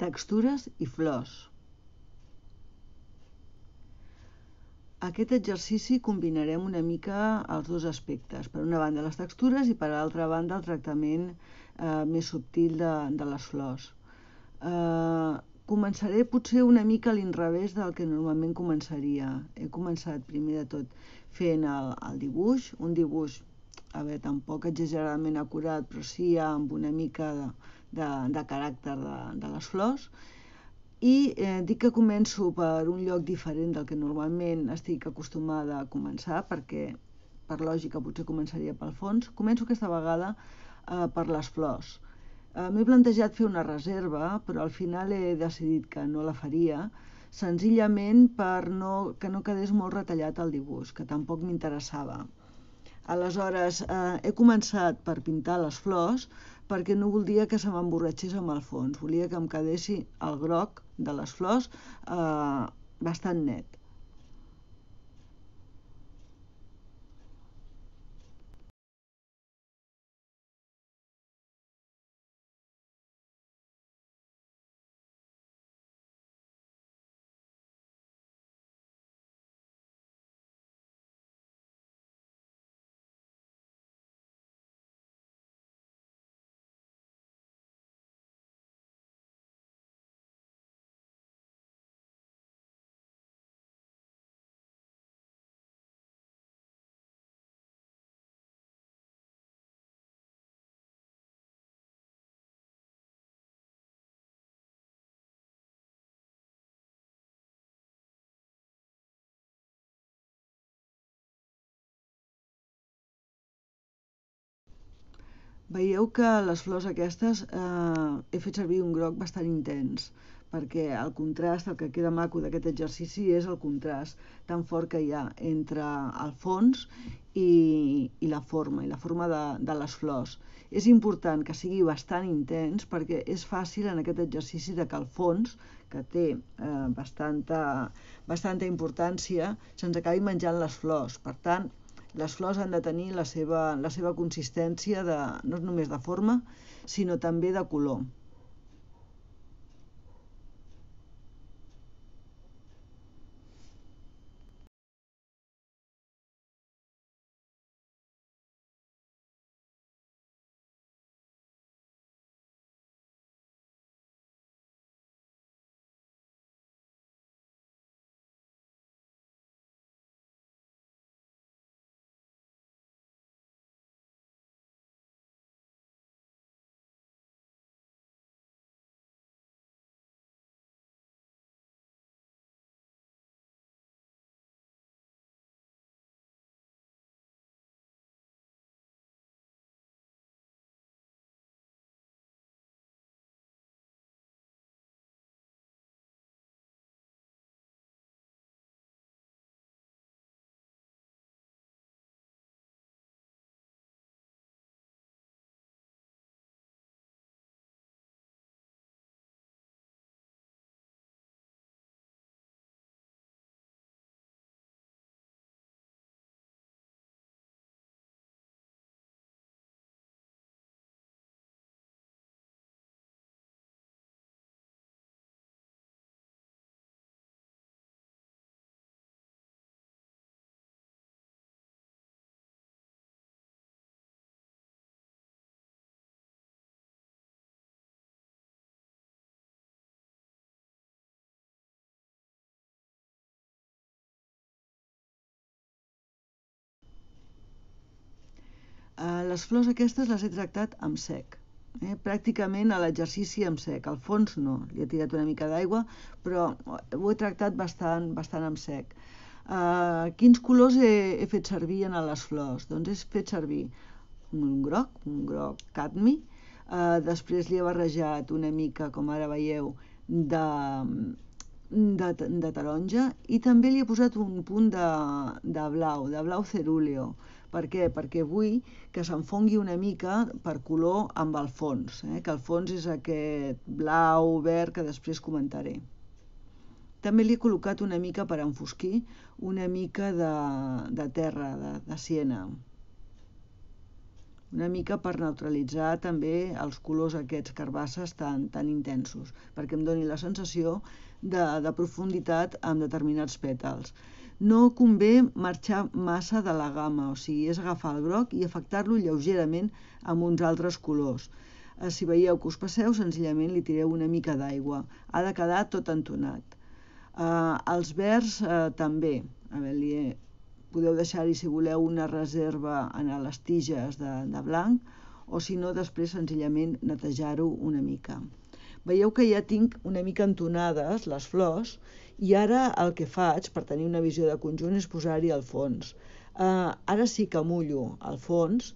textures i flors. Aquest exercici combinarem una mica els dos aspectes, per una banda les textures i per l'altra banda el tractament eh, més subtil de, de les flors. Eh, començaré potser una mica a l'inrevés del que normalment començaria. He començat primer de tot fent el, el dibuix, un dibuix, a veure, tampoc exageradament acurat, però sí amb una mica de, de, de caràcter de, de les flors i eh, dic que començo per un lloc diferent del que normalment estic acostumada a començar perquè per lògica potser començaria pel fons. Començo aquesta vegada eh, per les flors. Eh, M'he plantejat fer una reserva però al final he decidit que no la faria senzillament per no, que no quedés molt retallat el dibuix, que tampoc m'interessava. Aleshores, eh, he començat per pintar les flors, perquè no volia que se m'emborratxés amb el fons, volia que em quedessi el groc de les flors eh, bastant net. Veieu que les flors aquestes eh, he fet servir un groc bastant intens perquè el contrast, el que queda maco d'aquest exercici és el contrast tan fort que hi ha entre el fons i, i la forma, i la forma de, de les flors. És important que sigui bastant intens perquè és fàcil en aquest exercici de que el fons, que té eh, bastanta, bastanta importància, se'ns acabi menjant les flors. Per tant, les flors han de tenir la seva, la seva consistència de, no només de forma, sinó també de color. Les flors aquestes les he tractat amb sec, eh? pràcticament a l'exercici amb sec. Al fons no, li he tirat una mica d'aigua, però ho he tractat bastant, bastant amb sec. Uh, quins colors he, he fet servir en les flors? Doncs he fet servir un groc, un groc cadmi, uh, després li he barrejat una mica, com ara veieu, de, de, de taronja i també li he posat un punt de, de blau, de blau cerúleo. Per què? Perquè vull que s'enfongui una mica per color amb el fons, eh? que el fons és aquest blau, verd, que després comentaré. També li he col·locat una mica per enfosquir una mica de, de terra, de, de siena una mica per neutralitzar també els colors aquests carbasses tan, tan intensos, perquè em doni la sensació de, de profunditat amb determinats pètals. No convé marxar massa de la gamma, o sigui, és agafar el groc i afectar-lo lleugerament amb uns altres colors. Eh, si veieu que us passeu, senzillament li tireu una mica d'aigua. Ha de quedar tot entonat. Eh, els verds eh, també. A veure, li he podeu deixar-hi, si voleu, una reserva en les tiges de, de blanc o si no, després senzillament netejar-ho una mica. Veieu que ja tinc una mica entonades les flors i ara el que faig, per tenir una visió de conjunt, és posar-hi el fons. Uh, ara sí que mullo el fons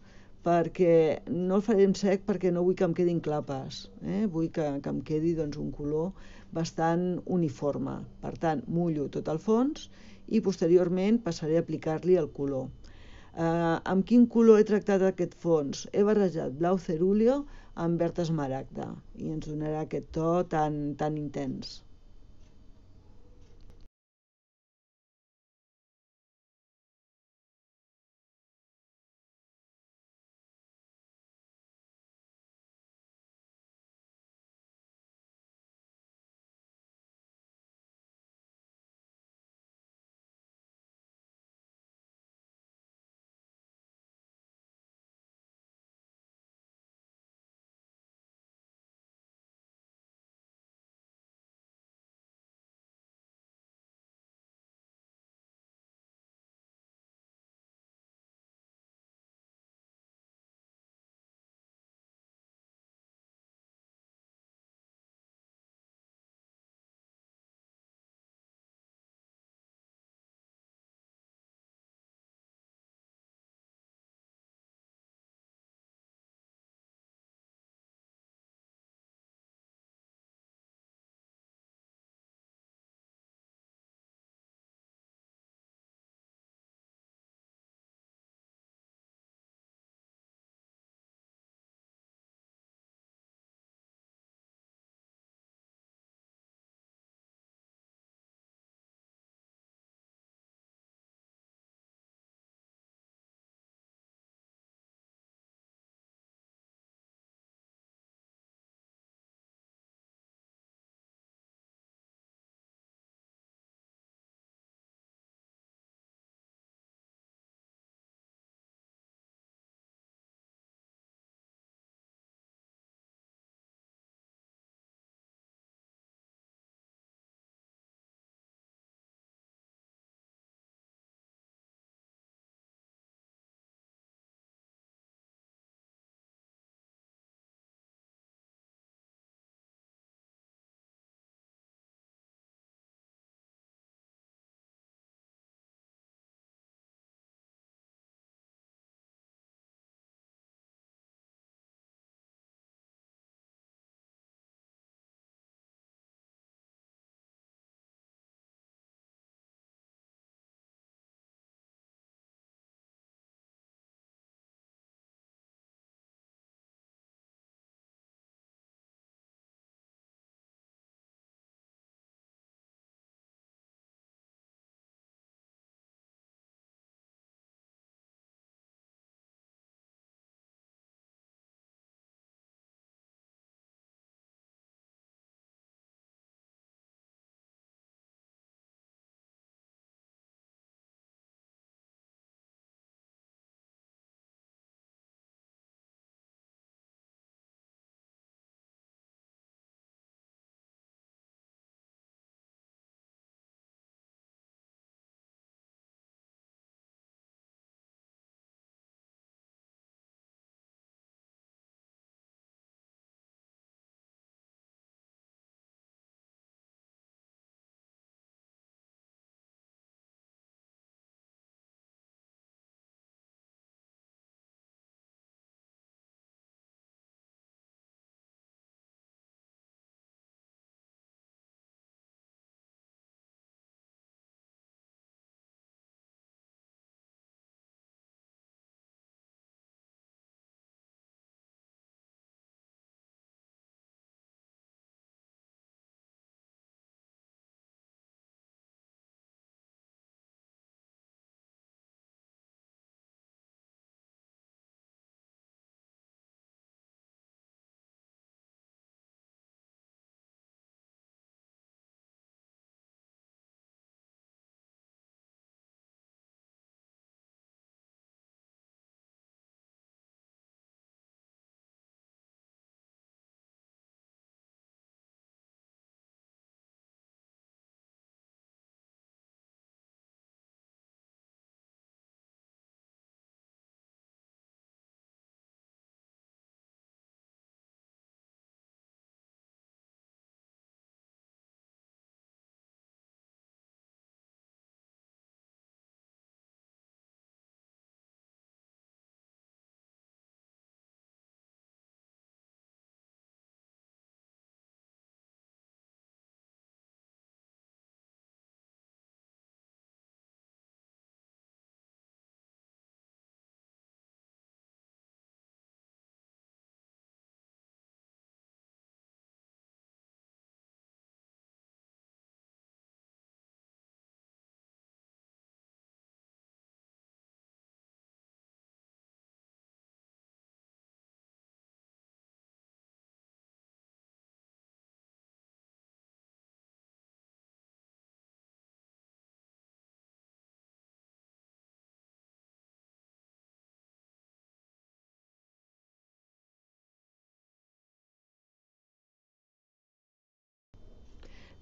perquè no el farem en sec perquè no vull que em quedin clapes, eh? vull que, que em quedi doncs, un color bastant uniforme. Per tant, mullo tot el fons i posteriorment passaré a aplicar-li el color. Eh, amb quin color he tractat aquest fons? He barrejat blau cerúleo amb verd esmaragda i ens donarà aquest to tan, tan intens.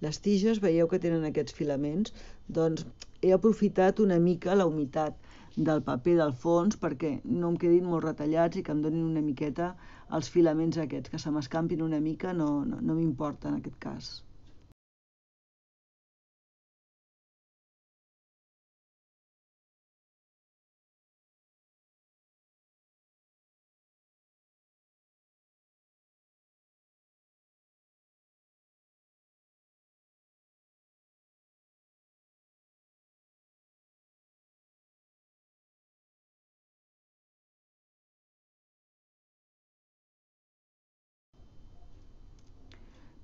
Les tiges veieu que tenen aquests filaments, doncs he aprofitat una mica la humitat del paper del fons perquè no em quedin molt retallats i que em donin una miqueta els filaments aquests, que se m'escampin una mica no, no, no m'importa en aquest cas.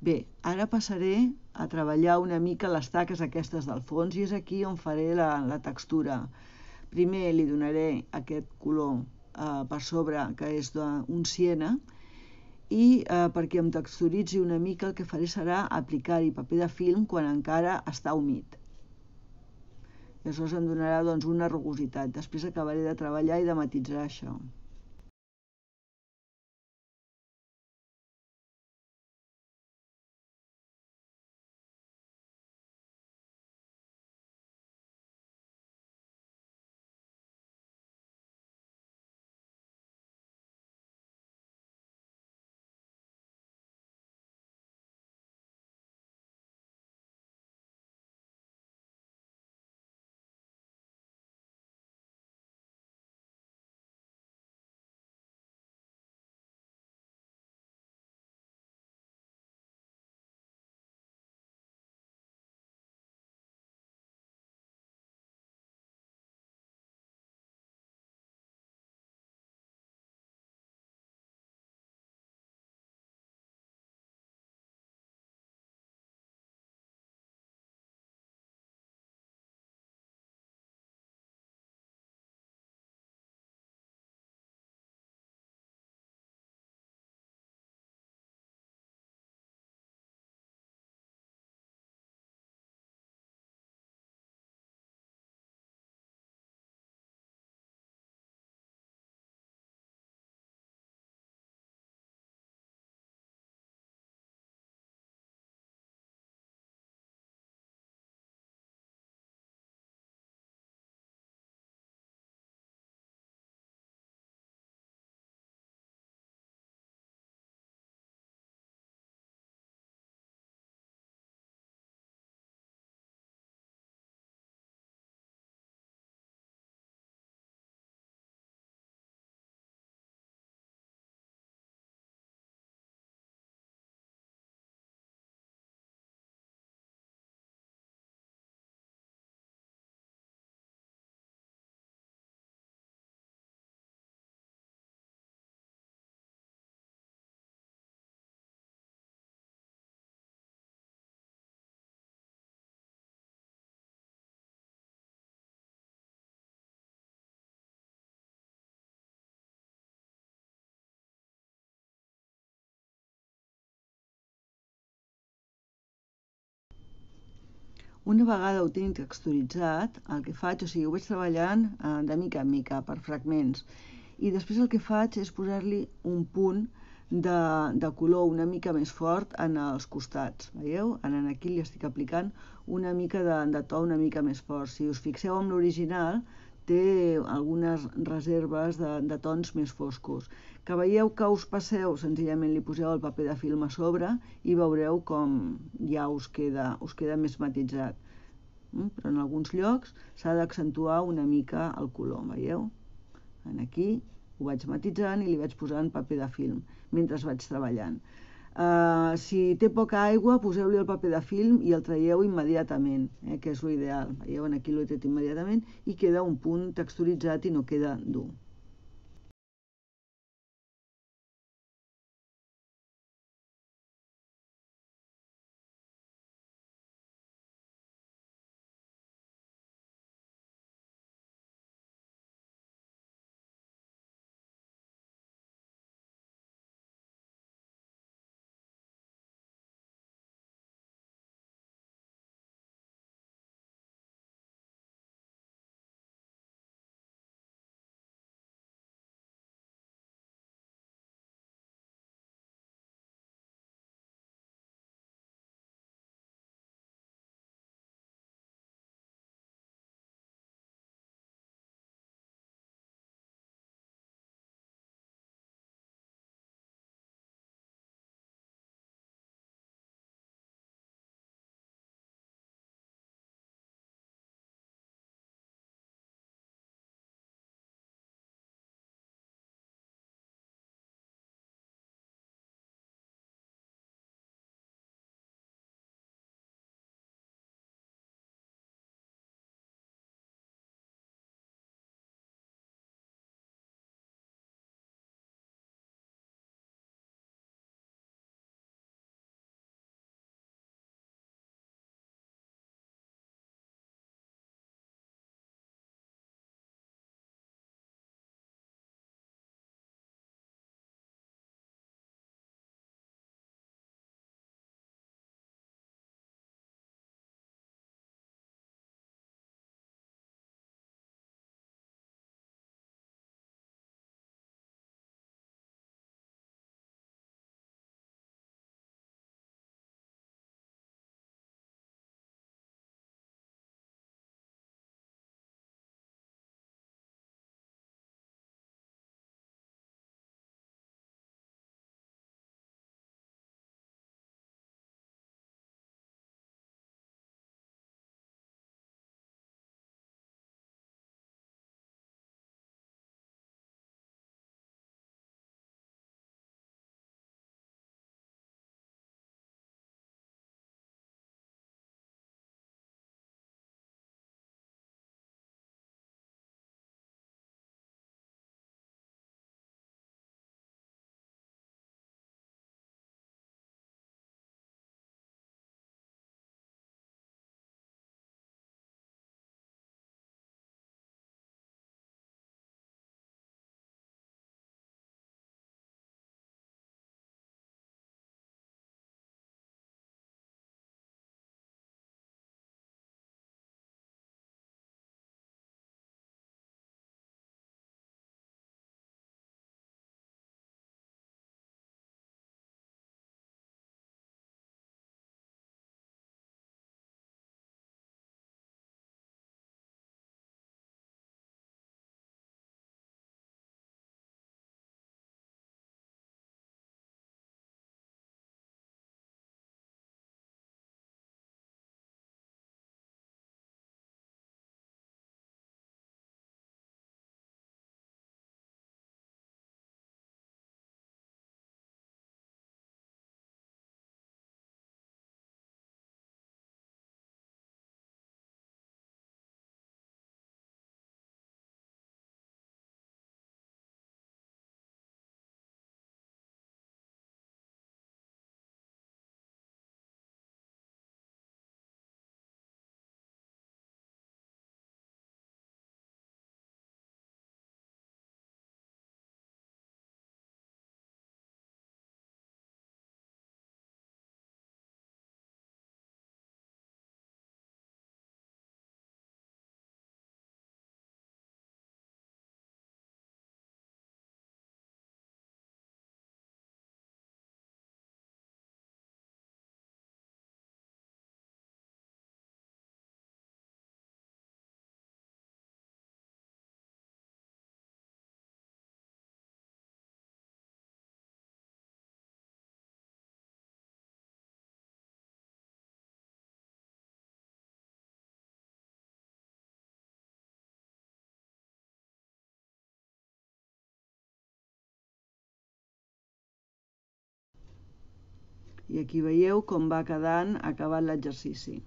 Bé, ara passaré a treballar una mica les taques aquestes del fons i és aquí on faré la, la textura. Primer li donaré aquest color eh, per sobre, que és d'un siena, i eh, perquè em texturitzi una mica el que faré serà aplicar-hi paper de film quan encara està humit. I aleshores em donarà doncs, una rugositat. Després acabaré de treballar i de matitzar això. Una vegada ho tinc texturitzat, el que faig, o sigui, ho vaig treballant eh, de mica en mica, per fragments, i després el que faig és posar-li un punt de, de color una mica més fort en els costats, veieu? Ara aquí li estic aplicant una mica de, de to una mica més fort. Si us fixeu en l'original, té algunes reserves de, de tons més foscos. Que veieu que us passeu, senzillament li poseu el paper de film a sobre i veureu com ja us queda, us queda més matitzat. Mm, però en alguns llocs s'ha d'accentuar una mica el color, veieu? En aquí ho vaig matitzant i li vaig posant paper de film mentre vaig treballant. Uh, si té poca aigua, poseu-li el paper de film i el traieu immediatament, eh, que és l'ideal. Veieu, aquí l'he tret immediatament i queda un punt texturitzat i no queda dur. i aquí veieu com va quedant acabat l'exercici.